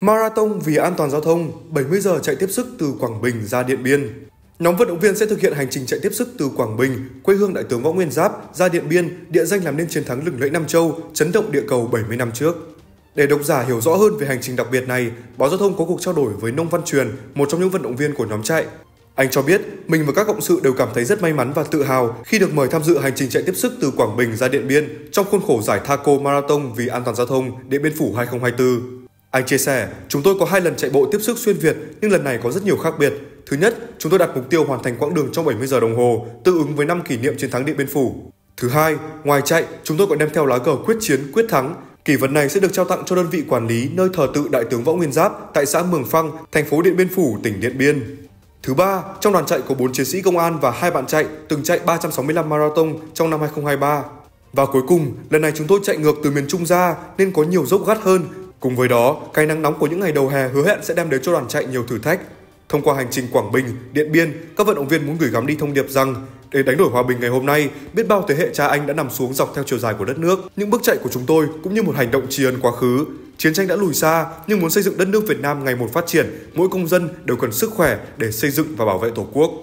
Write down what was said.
Marathon vì an toàn giao thông, 70 giờ chạy tiếp sức từ Quảng Bình ra Điện Biên. Nhóm vận động viên sẽ thực hiện hành trình chạy tiếp sức từ Quảng Bình, quê hương Đại tướng Võ Nguyên Giáp ra Điện Biên, địa danh làm nên chiến thắng lừng lẫy Nam Châu, chấn động địa cầu 70 năm trước. Để độc giả hiểu rõ hơn về hành trình đặc biệt này, báo giao thông có cuộc trao đổi với Nông Văn Truyền, một trong những vận động viên của nhóm chạy. Anh cho biết, mình và các cộng sự đều cảm thấy rất may mắn và tự hào khi được mời tham dự hành trình chạy tiếp sức từ Quảng Bình ra Điện Biên trong khuôn khổ giải Thaco Marathon vì an toàn giao thông Điện Biên Phủ 2024. Anh chia sẻ, chúng tôi có hai lần chạy bộ tiếp sức xuyên Việt nhưng lần này có rất nhiều khác biệt. Thứ nhất, chúng tôi đặt mục tiêu hoàn thành quãng đường trong 70 giờ đồng hồ, tương ứng với năm kỷ niệm chiến thắng Điện Biên Phủ. Thứ hai, ngoài chạy, chúng tôi còn đem theo lá cờ quyết chiến, quyết thắng. Kỷ vật này sẽ được trao tặng cho đơn vị quản lý nơi thờ tự Đại tướng Võ Nguyên Giáp tại xã Mường Phăng, thành phố Điện Biên Phủ, tỉnh Điện Biên. Thứ ba, trong đoàn chạy có 4 chiến sĩ công an và hai bạn chạy từng chạy 365 marathon trong năm 2023. Và cuối cùng, lần này chúng tôi chạy ngược từ miền Trung ra nên có nhiều dốc gắt hơn Cùng với đó, cái nắng nóng của những ngày đầu hè hứa hẹn sẽ đem đến cho đoàn chạy nhiều thử thách. Thông qua hành trình Quảng Bình, Điện Biên, các vận động viên muốn gửi gắm đi thông điệp rằng để đánh đổi hòa bình ngày hôm nay, biết bao thế hệ cha anh đã nằm xuống dọc theo chiều dài của đất nước. Những bước chạy của chúng tôi cũng như một hành động tri ân quá khứ. Chiến tranh đã lùi xa, nhưng muốn xây dựng đất nước Việt Nam ngày một phát triển, mỗi công dân đều cần sức khỏe để xây dựng và bảo vệ Tổ quốc.